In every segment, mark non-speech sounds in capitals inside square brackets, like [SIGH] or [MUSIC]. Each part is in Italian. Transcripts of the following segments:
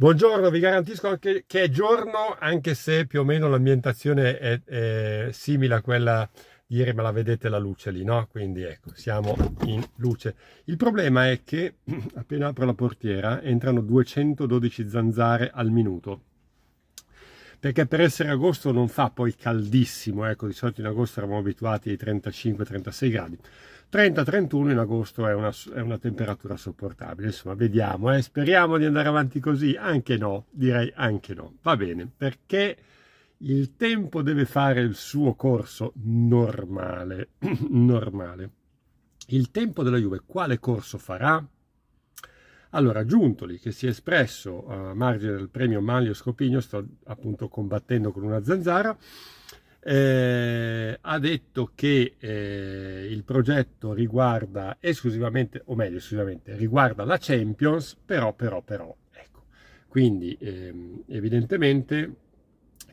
Buongiorno, vi garantisco anche che è giorno, anche se più o meno l'ambientazione è, è, simile a quella di ieri, ma la vedete la luce lì, no? Quindi ecco, siamo in luce. Il problema è che [CLEARS THROAT] appena apro la portiera entrano 212 zanzare al minuto perché per essere agosto non fa poi caldissimo, ecco di solito in agosto eravamo abituati ai 35-36 gradi, 30-31 in agosto è una, è una, temperatura sopportabile, insomma vediamo, eh? speriamo di andare avanti così, anche no, direi anche no, va bene, perché il tempo deve fare il suo corso normale, [CLEARS THROAT] normale. Il tempo della Juve quale corso farà? Allora, Giuntoli, che si è espresso eh, a margine del premio Manlio Scopigno, sta appunto combattendo con una zanzara, eh, ha detto che eh, il progetto riguarda esclusivamente, o meglio, esclusivamente riguarda la Champions, però, però, però, ecco. Quindi ehm, evidentemente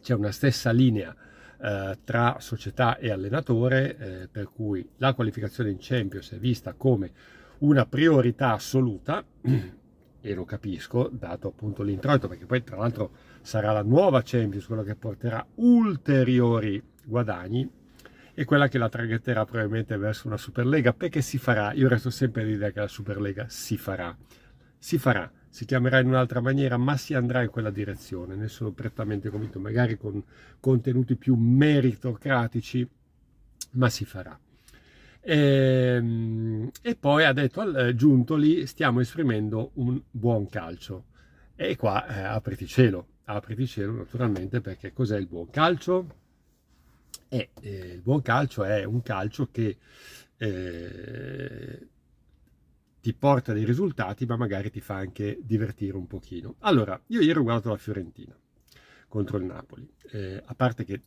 c'è una stessa linea eh, tra società e allenatore, eh, per cui la qualificazione in Champions è vista come una priorità assoluta [CLEARS THROAT] e lo capisco, dato appunto l'introito, perché poi tra l'altro sarà la nuova Champions quella che porterà ulteriori guadagni e quella che la traghetterà probabilmente verso una Superlega, perché si farà, io resto sempre all'idea che la Superlega si farà, si farà, si chiamerà in un'altra maniera, ma si andrà in quella direzione, ne sono prettamente convinto, magari con contenuti più meritocratici, ma si farà. E, ehm, e poi ha detto al eh, lì stiamo esprimendo un buon calcio. E qua eh, apriti cielo, apriti cielo naturalmente perché cos'è il buon calcio? Eh, eh, il buon calcio è un calcio che eh, ti porta dei risultati ma magari ti fa anche divertire un pochino. Allora, io ieri ho guardato la Fiorentina contro il Napoli, eh, a parte che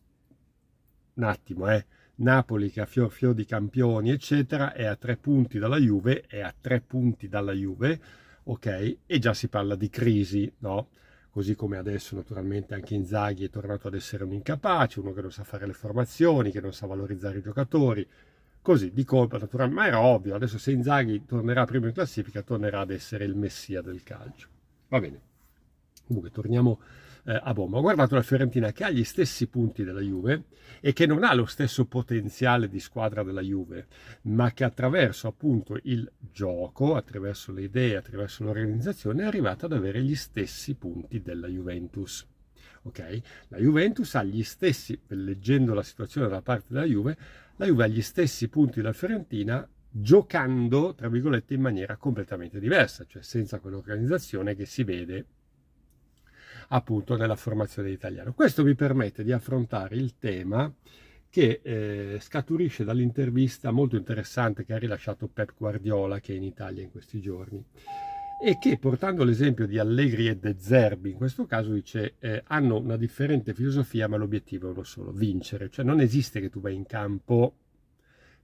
un attimo, eh, Napoli che ha fior fior di campioni, eccetera, è a tre punti dalla Juve, è a tre punti dalla Juve, ok? E già si parla di crisi, no? Così come adesso naturalmente anche Inzaghi è tornato ad essere un incapace, uno che non sa fare le formazioni, che non sa valorizzare i giocatori, così di colpa naturalmente, ma era ovvio, adesso se Inzaghi tornerà primo in classifica tornerà ad essere il messia del calcio. Va bene, comunque torniamo eh, a bomba. Ho guardato la Fiorentina che ha gli stessi punti della Juve e che non ha lo stesso potenziale di squadra della Juve, ma che attraverso appunto il gioco, attraverso le idee, attraverso l'organizzazione è arrivata ad avere gli stessi punti della Juventus. Ok? La Juventus ha gli stessi, leggendo la situazione da parte della Juve, la Juve ha gli stessi punti della Fiorentina giocando, tra virgolette, in maniera completamente diversa, cioè senza quell'organizzazione che si vede appunto nella formazione italiana. Questo vi permette di affrontare il tema che eh, scaturisce dall'intervista molto interessante che ha rilasciato Pep Guardiola, che è in Italia in questi giorni, e che portando l'esempio di Allegri e De Zerbi, in questo caso dice, eh, hanno una differente filosofia, ma l'obiettivo è uno solo, vincere. Cioè non esiste che tu vai in campo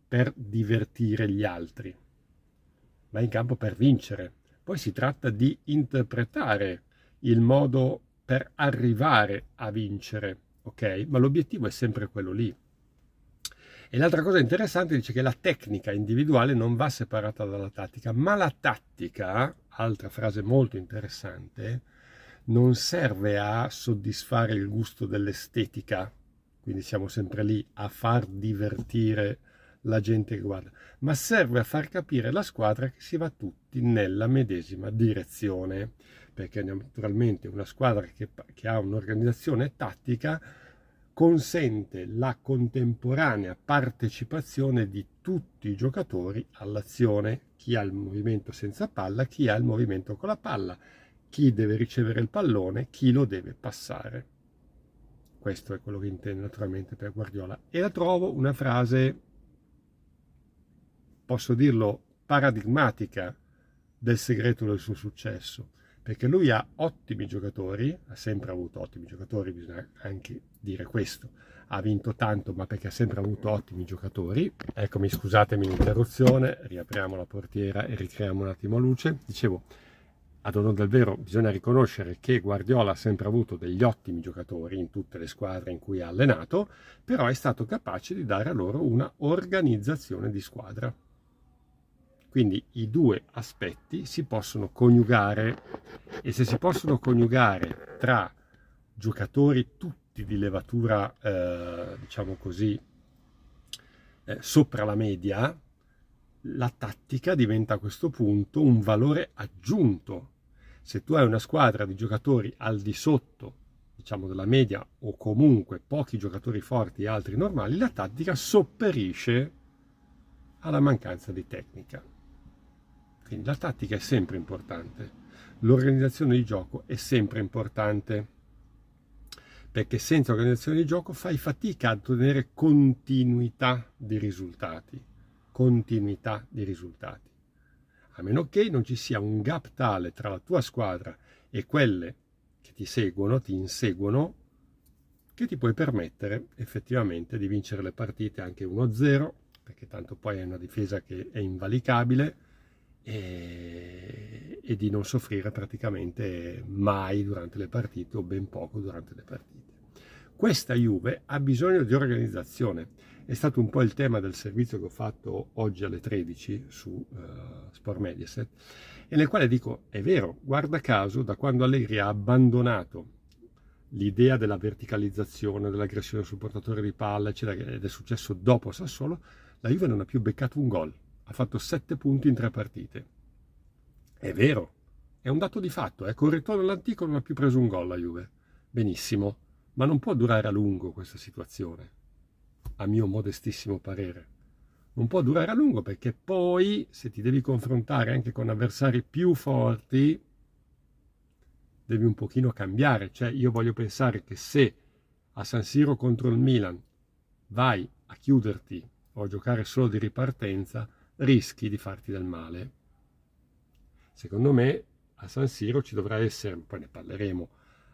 per divertire gli altri, vai in campo per vincere. Poi si tratta di interpretare il modo per arrivare a vincere, ok? Ma l'obiettivo è sempre quello lì. E l'altra cosa interessante dice che la tecnica individuale non va separata dalla tattica, ma la tattica, altra frase molto interessante, non serve a soddisfare il gusto dell'estetica, quindi siamo sempre lì a far divertire la gente che guarda, ma serve a far capire la squadra che si va tutti nella medesima direzione perché naturalmente una squadra che, che ha un'organizzazione tattica consente la contemporanea partecipazione di tutti i giocatori all'azione, chi ha il movimento senza palla, chi ha il movimento con la palla, chi deve ricevere il pallone, chi lo deve passare. Questo è quello che intende naturalmente per Guardiola. E la trovo una frase, posso dirlo, paradigmatica del segreto del suo successo perché lui ha ottimi giocatori, ha sempre avuto ottimi giocatori, bisogna anche dire questo, ha vinto tanto ma perché ha sempre avuto ottimi giocatori. Eccomi, scusatemi l'interruzione, riapriamo la portiera e ricreiamo un attimo luce. Dicevo, ad onore del vero bisogna riconoscere che Guardiola ha sempre avuto degli ottimi giocatori in tutte le squadre in cui ha allenato, però è stato capace di dare a loro una organizzazione di squadra. Quindi i due aspetti si possono coniugare e se si possono coniugare tra giocatori tutti di levatura, eh, diciamo così, eh, sopra la media, la tattica diventa a questo punto un valore aggiunto. Se tu hai una squadra di giocatori al di sotto, diciamo, della media o comunque pochi giocatori forti e altri normali, la tattica sopperisce alla mancanza di tecnica. Quindi la tattica è sempre importante, l'organizzazione di gioco è sempre importante, perché senza organizzazione di gioco fai fatica ad ottenere continuità di risultati, continuità di risultati. A meno che non ci sia un gap tale tra la tua squadra e quelle che ti seguono, ti inseguono, che ti puoi permettere effettivamente di vincere le partite anche 1-0, perché tanto poi è una difesa che è invalicabile, e, e di non soffrire praticamente mai durante le partite o ben poco durante le partite. Questa Juve ha bisogno di organizzazione. È stato un po' il tema del servizio che ho fatto oggi alle 13 su uh, Sport Mediaset, e nel quale dico, è vero, guarda caso, da quando Allegri ha abbandonato l'idea della verticalizzazione, dell'aggressione sul portatore di palla, eccetera, ed è successo dopo Sassolo, la Juve non ha più beccato un gol ha fatto 7 punti in 3 partite. È vero, è un dato di fatto, eh? con il ritorno all'antico non ha più preso un gol la Juve. Benissimo, ma non può durare a lungo questa situazione, a mio modestissimo parere. Non può durare a lungo perché poi, se ti devi confrontare anche con avversari più forti, devi un pochino cambiare. Cioè, io voglio pensare che se a San Siro contro il Milan vai a chiuderti o a giocare solo di ripartenza, rischi di farti del male. Secondo me a San Siro ci dovrà essere, poi ne parleremo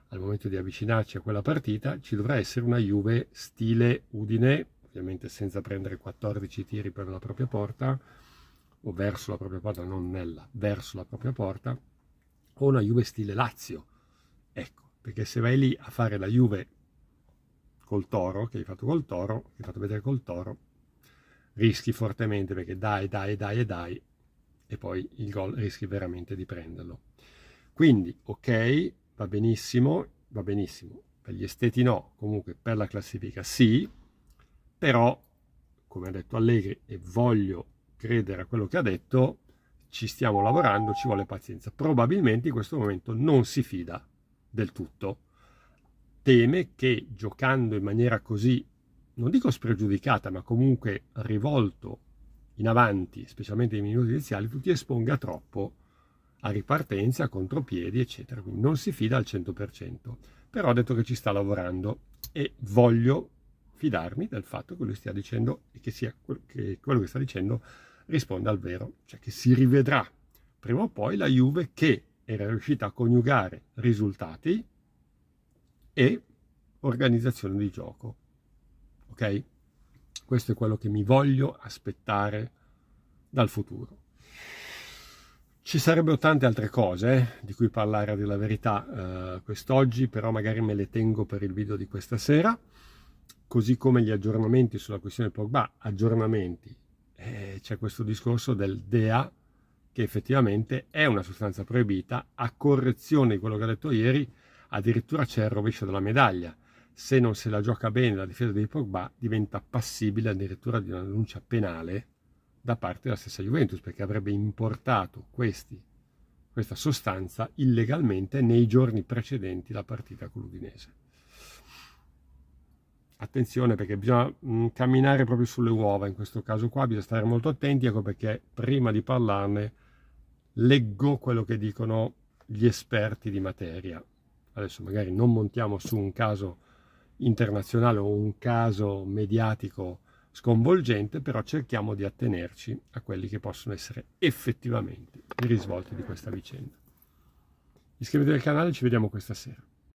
al momento di avvicinarci a quella partita, ci dovrà essere una Juve stile Udine, ovviamente senza prendere 14 tiri per la propria porta, o verso la propria porta, non nella, verso la propria porta, o una Juve stile Lazio. Ecco, perché se vai lì a fare la Juve col toro, che hai fatto col toro, che hai fatto vedere col toro, rischi fortemente perché dai, dai, dai e dai e poi il gol rischi veramente di prenderlo. Quindi, ok, va benissimo, va benissimo. Per gli esteti no, comunque per la classifica sì, però, come ha detto Allegri, e voglio credere a quello che ha detto, ci stiamo lavorando, ci vuole pazienza. Probabilmente in questo momento non si fida del tutto. Teme che giocando in maniera così non dico spregiudicata, ma comunque rivolto in avanti, specialmente nei minuti iniziali, tu ti esponga troppo a ripartenza, a contropiedi, eccetera. Quindi non si fida al 100%. Però ha detto che ci sta lavorando e voglio fidarmi del fatto che lui stia dicendo e che, sia, che quello che sta dicendo risponda al vero. Cioè che si rivedrà prima o poi la Juve che era riuscita a coniugare risultati e organizzazione di gioco. Ok? Questo è quello che mi voglio aspettare dal futuro. Ci sarebbero tante altre cose eh, di cui parlare della verità eh, quest'oggi, però magari me le tengo per il video di questa sera, così come gli aggiornamenti sulla questione Pogba, aggiornamenti. Eh, c'è questo discorso del DEA che effettivamente è una sostanza proibita, a correzione di quello che ho detto ieri, addirittura c'è il rovescio della medaglia se non se la gioca bene la difesa di Pogba diventa passibile addirittura di una denuncia penale da parte della stessa Juventus perché avrebbe importato questi, questa sostanza illegalmente nei giorni precedenti la partita con l'Udinese. Attenzione perché bisogna mh, mm, camminare proprio sulle uova in questo caso qua, bisogna stare molto attenti ecco perché prima di parlarne leggo quello che dicono gli esperti di materia. Adesso magari non montiamo su un caso internazionale o un caso mediatico sconvolgente, però cerchiamo di attenerci a quelli che possono essere effettivamente i risvolti di questa vicenda. Iscrivetevi al canale, ci vediamo questa sera.